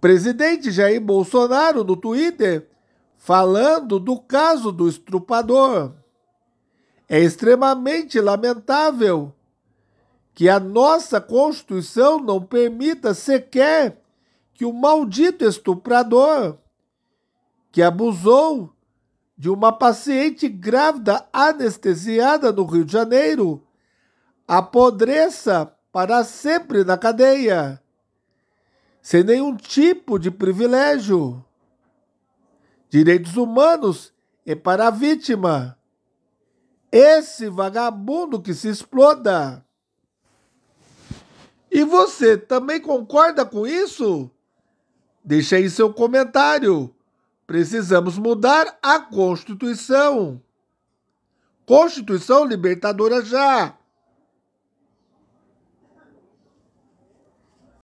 presidente Jair Bolsonaro no Twitter falando do caso do estrupador. É extremamente lamentável que a nossa Constituição não permita sequer que o maldito estuprador que abusou de uma paciente grávida anestesiada no Rio de Janeiro apodreça para sempre na cadeia sem nenhum tipo de privilégio. Direitos humanos é para a vítima. Esse vagabundo que se exploda. E você também concorda com isso? Deixe aí seu comentário. Precisamos mudar a Constituição. Constituição Libertadora já!